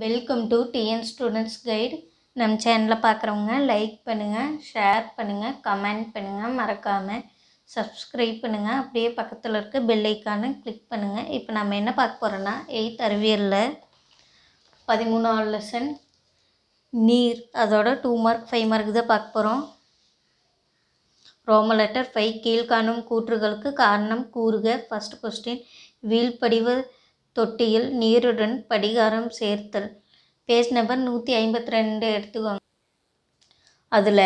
welcome to TN students guide நம்ம சேனலில் பார்க்குறவங்க லைக் பண்ணுங்கள் ஷேர் பண்ணுங்கள் கமெண்ட் பண்ணுங்கள் மறக்காமல் சப்ஸ்கிரைப் பண்ணுங்கள் அப்படியே பக்கத்தில் இருக்க பெல் ஐக்கானு கிளிக் பண்ணுங்கள் இப்போ நம்ம என்ன பார்க்க போகிறோன்னா எயித் அறிவியலில் பதிமூணாவது லெசன் நீர் அதோட டூ மார்க் ஃபைவ் மார்க் தான் பார்க்க போகிறோம் ரோம லெட்டர் ஃபைவ் கீழ்காணும் கூற்றுகளுக்கு காரணம் கூறுக ஃபஸ்ட் கொஸ்டின் வீழ்படிவு தொட்டியில் நீருடன் படிகாரம் சேர்த்தல் பேஜ் நம்பர் நூற்றி ஐம்பத்தி ரெண்டு எடுத்துக்கோங்க அதில்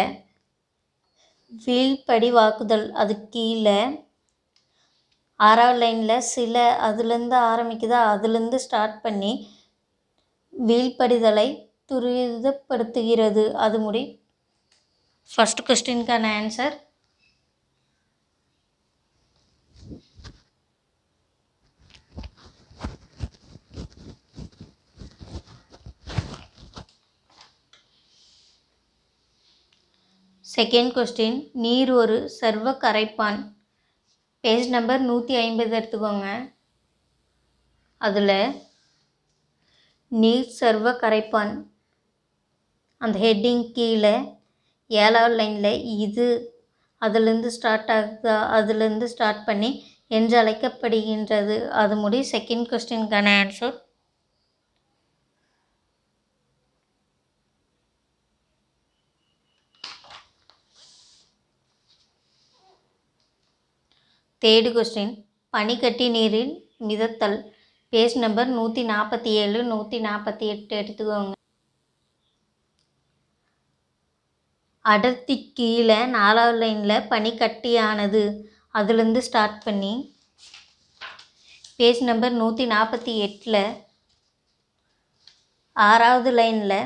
வீழ்படி வாக்குதல் அது கீழே ஆறாவது லைனில் சில அதுலேருந்து ஆரம்பிக்குதா அதுலேருந்து ஸ்டார்ட் பண்ணி வீழ்படிதலை துரிதப்படுத்துகிறது அது முடி ஃபஸ்ட் கொஸ்டினுக்கான ஆன்சர் செகண்ட் கொஸ்டின் நீர் ஒரு சர்வ கரைப்பான் பேஜ் நம்பர் நூற்றி ஐம்பது எடுத்துக்கோங்க அதில் நீர் சர்வ கரைப்பான் அந்த ஹெட்டிங் கீழே ஏழாவது லைனில் இது அதுலேருந்து ஸ்டார்ட் ஆகுதா அதுலேருந்து ஸ்டார்ட் பண்ணி என்று அழைக்கப்படுகின்றது அது முடி செகண்ட் கொஸ்டின்கான ஆன்சர் தேர்டு கொஸ்டின் பனிக்கட்டி நீரில் மிதத்தல் பேஜ் நம்பர் நூற்றி நாற்பத்தி ஏழு நூற்றி நாற்பத்தி எட்டு எடுத்துக்கோங்க அடர்த்தி கீழே நாலாவது லைனில் பனிக்கட்டியானது அதுலேருந்து ஸ்டார்ட் பண்ணி பேஜ் நம்பர் நூற்றி நாற்பத்தி எட்டில் ஆறாவது லைனில்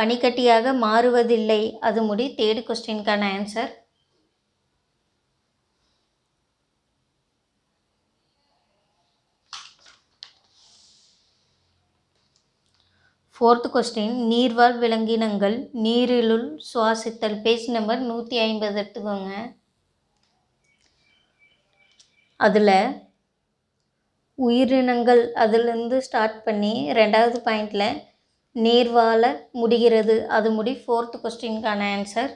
பனிக்கட்டியாக மாறுவதில்லை அது முடி தேர்டு கொஸ்டின்கான ஆன்சர் ஃபோர்த் கொஸ்டின் நீர்வாழ் விலங்கினங்கள் நீரிலுள் சுவாசித்தல் பேஜ் நம்பர் நூற்றி ஐம்பது எடுத்துக்கோங்க அதில் உயிரினங்கள் அதுலேருந்து ஸ்டார்ட் பண்ணி ரெண்டாவது பாயிண்டில் நீர்வாழ முடிகிறது அது முடி ஃபோர்த் கொஸ்டின்கான ஆன்சர்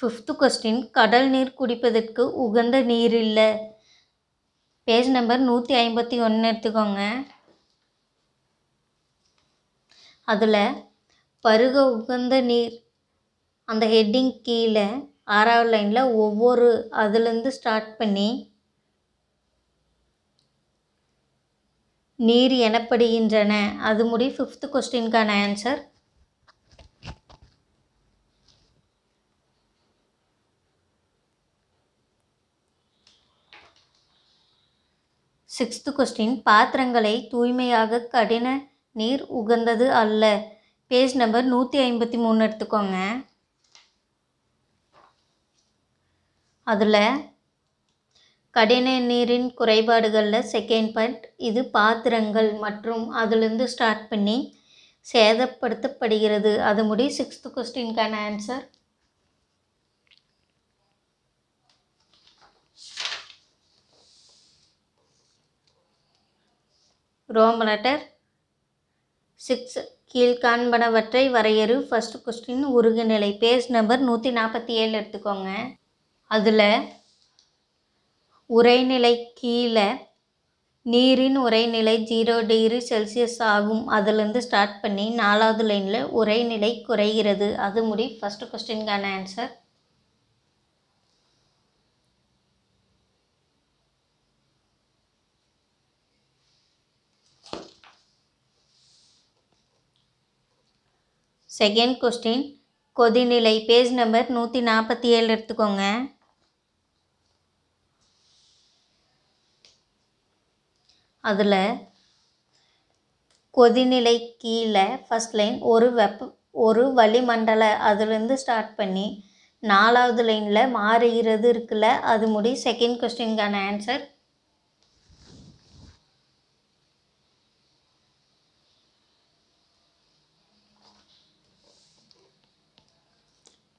ஃபிஃப்த்து கொஸ்டின் கடல் நீர் குடிப்பதற்கு உகந்த நீர் இல்லை பேஜ் நம்பர் நூற்றி ஐம்பத்தி ஒன்று எடுத்துக்கோங்க அதில் பருக உகந்த நீர் அந்த ஹெட்டிங் கீழே ஆறாவது லைனில் ஒவ்வொரு அதுலேருந்து ஸ்டார்ட் பண்ணி நீர் எனப்படுகின்றன அது முடி ஃபிஃப்த்து கொஸ்டின்கான ஆன்சர் சிக்ஸ்த்து கொஸ்டின் பாத்திரங்களை தூய்மையாக கடின நீர் உகந்தது அல்ல பேஜ் நம்பர் நூற்றி ஐம்பத்தி மூணு எடுத்துக்கோங்க அதில் கடின நீரின் குறைபாடுகளில் செகண்ட் பாயிண்ட் இது பாத்திரங்கள் மற்றும் அதிலிருந்து ஸ்டார்ட் பண்ணி சேதப்படுத்தப்படுகிறது அது முடி சிக்ஸ்த்து கொஸ்டின்கான ஆன்சர் ரோம் லெட்டர் சிக்ஸ் கீழ்காண்பனவற்றை வரையறு ஃபஸ்ட் கொஸ்டின் உருகுநிலை பேஜ் நம்பர் நூற்றி நாற்பத்தி ஏழு எடுத்துக்கோங்க அதில் உரைநிலை கீழே நீரின் உரைநிலை ஜீரோ டிகிரி செல்சியஸ் ஆகும் அதுலேருந்து ஸ்டார்ட் பண்ணி நாலாவது லைனில் உரைநிலை குறைகிறது அது முடி ஃபஸ்ட்டு கொஸ்டின்கான ஆன்சர் செகண்ட் கொஸ்டின் கொதிநிலை பேஜ் நம்பர் நூற்றி நாற்பத்தி ஏழு எடுத்துக்கோங்க அதில் கொதிநிலை கீழே ஃபஸ்ட் லைன் ஒரு வெப்ப ஒரு வளிமண்டல அதுலேருந்து ஸ்டார்ட் பண்ணி நாலாவது லைனில் மாறுகிறது இருக்குல்ல அது முடி செகண்ட் கொஸ்டினுக்கான ஆன்சர்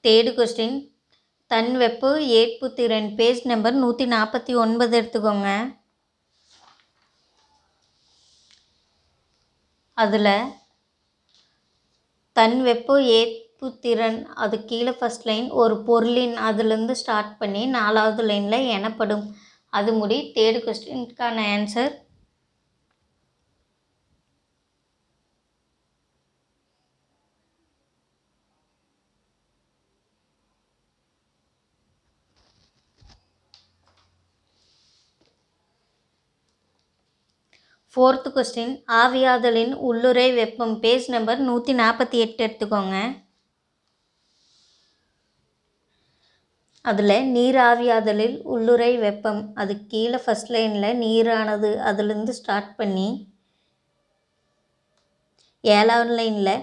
தேர்டு கொஸ்டின் தன் வெப்பு ஏற்பு திறன் பேஜ் நம்பர் நூற்றி நாற்பத்தி ஒன்பது எடுத்துக்கோங்க அதில் தன் வெப்பு ஏற்பு திறன் அது கீழே ஃபஸ்ட் லைன் ஒரு பொருளின் அதுலேருந்து ஸ்டார்ட் பண்ணி நாலாவது லைனில் எனப்படும் அது முடி தேர்டு கொஸ்டினுக்கான ஆன்சர் ஃபோர்த்து கொஸ்டின் ஆவியாதலின் உள்ளுரை வெப்பம் பேஜ் நம்பர் நூற்றி நாற்பத்தி எட்டு எடுத்துக்கோங்க அதில் நீராவியாதலில் உள்ளுரை வெப்பம் அது கீழே ஃபஸ்ட் லைனில் நீரானது அதுலேருந்து ஸ்டார்ட் பண்ணி ஏழாவது லைனில்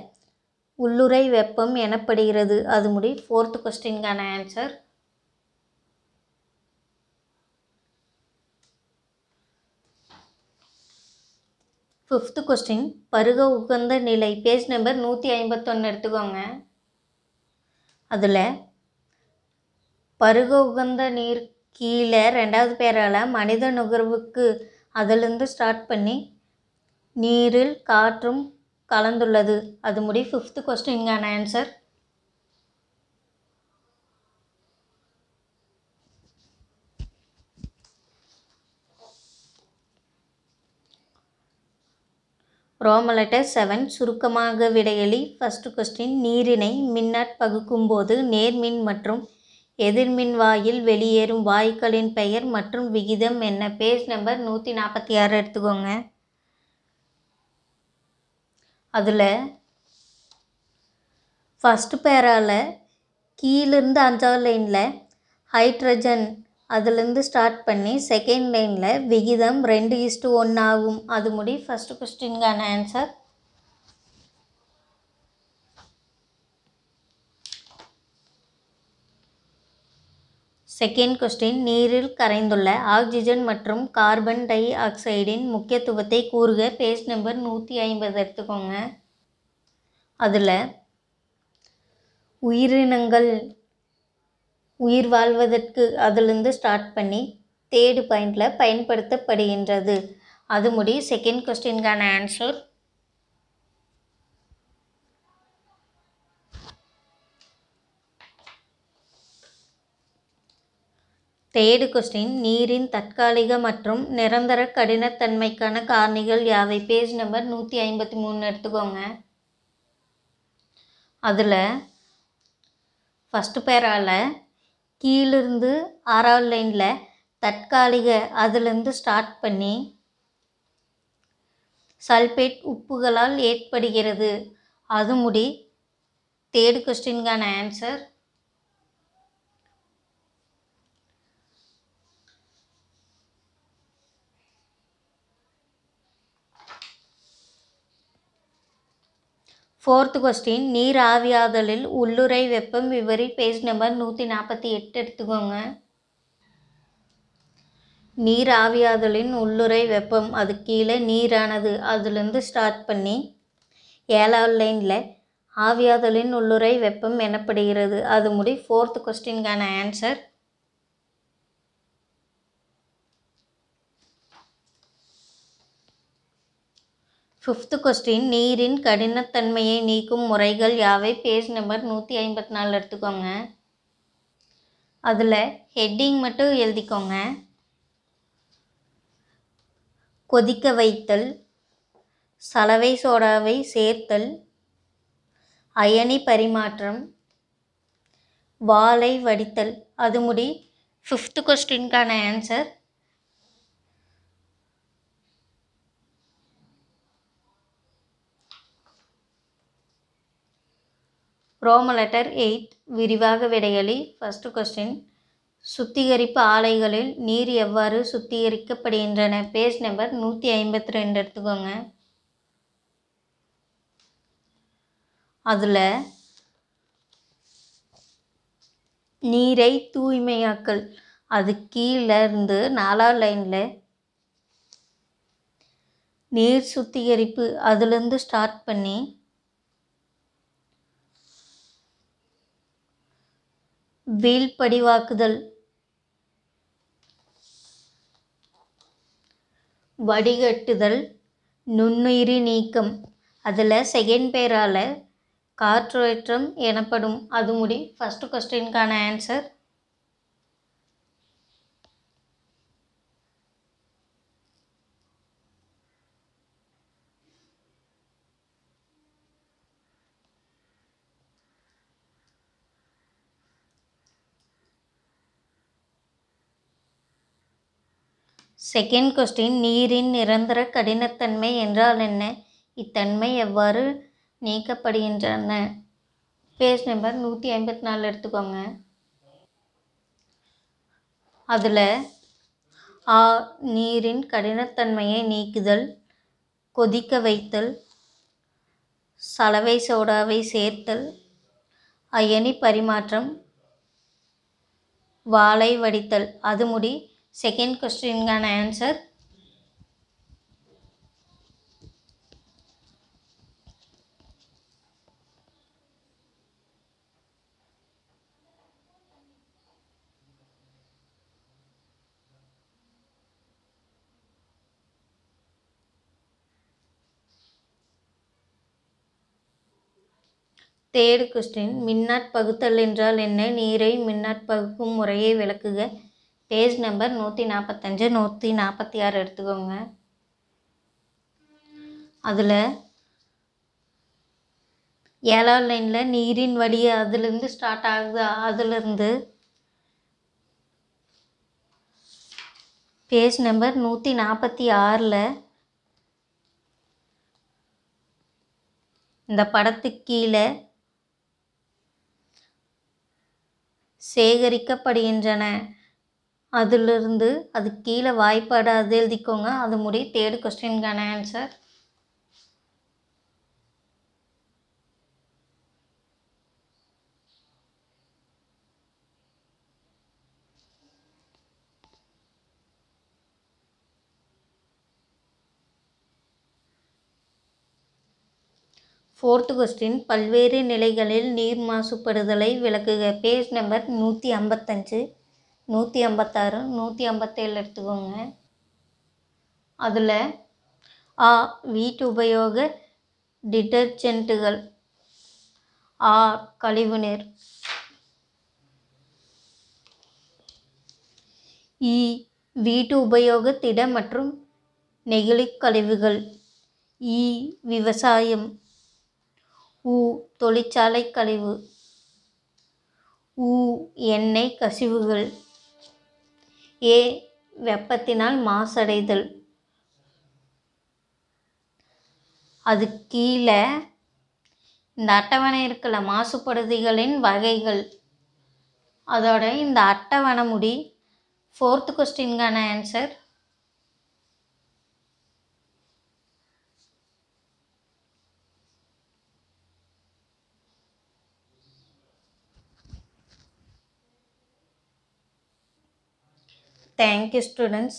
உள்ளுரை வெப்பம் எனப்படுகிறது அது முடி ஃபோர்த்து கொஸ்டின்கான ஆன்சர் ஃபிஃப்த்து கொஸ்டின் பருக உகந்த நிலை பேஜ் நம்பர் நூற்றி ஐம்பத்தொன்று எடுத்துக்கோங்க அதில் பருக உகந்த நீர் கீழே ரெண்டாவது பேரால் மனித நுகர்வுக்கு அதிலிருந்து ஸ்டார்ட் பண்ணி நீரில் காற்றும் கலந்துள்ளது அது முடி ஃபிஃப்த்து கொஸ்டினுங்கான ஆன்சர் ரோம லெட்டர் செவன் சுருக்கமாக விடையளி ஃபஸ்ட்டு கொஸ்டின் நீரினை மின்னாற் பகுக்கும்போது நேர்மின் மற்றும் எதிர்மின் வாயில் வெளியேறும் வாயுக்களின் பெயர் மற்றும் விகிதம் என்ன பேஜ் நம்பர் நூற்றி நாற்பத்தி ஆறு எடுத்துக்கோங்க அதில் ஃபஸ்ட்டு பேரால் கீழிருந்து அஞ்சாவது லைனில் ஹைட்ரஜன் அதுலேருந்து ஸ்டார்ட் பண்ணி செகண்ட் லைனில் விகிதம் ரெண்டு இஸ்டு ஒன்று ஆகும் அது முடி ஃபஸ்ட்டு கொஸ்டின்கான ஆன்சர் செகண்ட் கொஸ்டின் நீரில் கரைந்துள்ள ஆக்சிஜன் மற்றும் கார்பன் டை ஆக்சைடின் முக்கியத்துவத்தை கூறுக பேஜ் நம்பர் நூற்றி ஐம்பது எடுத்துக்கோங்க அதில் உயிரினங்கள் உயிர் வாழ்வதற்கு அதிலிருந்து ஸ்டார்ட் பண்ணி தேர்டு பாயிண்டில் பயன்படுத்தப்படுகின்றது அது முடி செகண்ட் கொஸ்டின்கான ஆன்சர் தேடு கொஸ்டின் நீரின் தற்காலிக மற்றும் நிரந்தர கடினத்தன்மைக்கான காரணிகள் யாவை பேஜ் நம்பர் நூற்றி ஐம்பத்தி மூணு எடுத்துக்கோங்க அதில் ஃபஸ்ட்டு பேரால் கீழிருந்து ஆறாவது லைனில் தற்காலிக அதிலிருந்து ஸ்டார்ட் பண்ணி சல்பேட் உப்புகளால் ஏற்படுகிறது அது முடி தேர்டு கொஸ்டின்கான ஆன்சர் ஃபோர்த் கொஸ்டின் நீர் ஆவியாதலில் உள்ளுரை வெப்பம் விவரி பேஜ் நம்பர் நூற்றி நாற்பத்தி எட்டு எடுத்துக்கோங்க நீர் ஆவியாதலின் உள்ளுரை வெப்பம் அது கீழே நீரானது அதுலேருந்து ஸ்டார்ட் பண்ணி ஏழாவது லைனில் ஆவியாதலின் உள்ளுரை வெப்பம் எனப்படுகிறது அது முடி ஃபோர்த் கொஸ்டின்கான ஆன்சர் ஃபிஃப்த்து கொஸ்டின் நீரின் கடினத்தன்மையை நீக்கும் முறைகள் யாவை பேஜ் நம்பர் நூற்றி ஐம்பத்தி நாலு எடுத்துக்கோங்க அதில் ஹெட்டிங் மட்டும் எழுதிக்கோங்க கொதிக்க வைத்தல் சலவை சோடாவை சேர்த்தல் அயனி பரிமாற்றம் வாளை வடித்தல் அது முடி ஃபிஃப்த்து கொஸ்டின்கான ஆன்சர் ரோம லெட்டர் எயிட் விரிவாக விடையளி ஃபஸ்ட்டு கொஸ்டின் சுத்திகரிப்பு ஆலைகளில் நீர் எவ்வாறு சுத்திகரிக்கப்படுகின்றன பேஜ் நம்பர் நூற்றி ஐம்பத்தி ரெண்டு எடுத்துக்கோங்க அதில் நீரை தூய்மையாக்கல் அது கீழே இருந்து நாலாவது லைனில் நீர் சுத்திகரிப்பு அதுலேருந்து ஸ்டார்ட் பண்ணி வீழ்படிவாக்குதல் வடிகட்டுதல் நுண்ணுயிரி நீக்கம் அதில் செகண்ட் பேரால் காற்றோற்றம் எனப்படும் அது முடி ஃபஸ்ட்டு கொஸ்டின்கான ஆன்சர் செகண்ட் கொஸ்டின் நீரின் நிரந்தர கடினத்தன்மை என்றால் என்ன இத்தன்மை எவ்வாறு நீக்கப்படுகின்றன பேஜ் நம்பர் நூற்றி ஐம்பத்தி நாலு எடுத்துக்கோங்க அதில் ஆ நீரின் கடினத்தன்மையை நீக்குதல் கொதிக்க வைத்தல் சலவை சோடாவை சேர்த்தல் அயனி பரிமாற்றம் வாழை வடித்தல் அது முடி செகண்ட் క్వశ్చన్ గాన ఆన్సర్ கொஸ்டின் மின்னாட் பகுத்தல் என்றால் என்ன நீரை மின்னாட் பகுக்கும் முறையை விளக்குக பேஜ் நம்பர் நூற்றி நாற்பத்தஞ்சு நூற்றி நாற்பத்தி ஆறு எடுத்துக்கோங்க அதில் ஏழாம் லைனில் நீரின் வழியை அதுலேருந்து ஸ்டார்ட் ஆகுது அதுலேருந்து பேஜ் நம்பர் நூற்றி நாற்பத்தி ஆறில் இந்த படத்துக்கு கீழே சேகரிக்கப்படுகின்றன அதிலிருந்து அது கீழே வாய்ப்பாடு அது எழுதிக்கோங்க அது முடி தேர்டு கொஸ்டின்கான ஆன்சர் ஃபோர்த்து கொஸ்டின் பல்வேறு நிலைகளில் நீர் மாசுபடுதலை விளக்குக பேஜ் நம்பர் நூற்றி ஐம்பத்தஞ்சு நூற்றி ஐம்பத்தாறு நூற்றி ஐம்பத்தேழு எடுத்துக்கோங்க அதில் ஆ வீட்டு உபயோக டிடர்ஜென்ட்டுகள் ஆ கழிவுநீர் இ வீட்டு உபயோக திட மற்றும் நெகிழிக் கழிவுகள் இ விவசாயம் உ தொழிற்சாலை கழிவு உ எண்ணெய் கசிவுகள் ஏ வெப்பத்தினால் மாசடைதல் அது கீழே இந்த அட்டவணை இருக்கல மாசுபடுதிகளின் வகைகள் அதோட இந்த அட்டவணை முடி ஃபோர்த்து கொஸ்டின்கான ஆன்சர் தேங்க்யூ ஸ்டூடெண்ட்ஸ்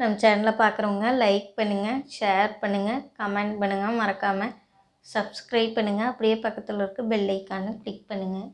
நம்ம சேனலை பார்க்குறவங்க லைக் பண்ணுங்கள் ஷேர் பண்ணுங்கள் கமெண்ட் பண்ணுங்கள் மறக்காமல் சப்ஸ்கிரைப் பண்ணுங்கள் அப்படியே பக்கத்தில் இருக்க பெல் ஐக்கானு கிளிக் பண்ணுங்கள்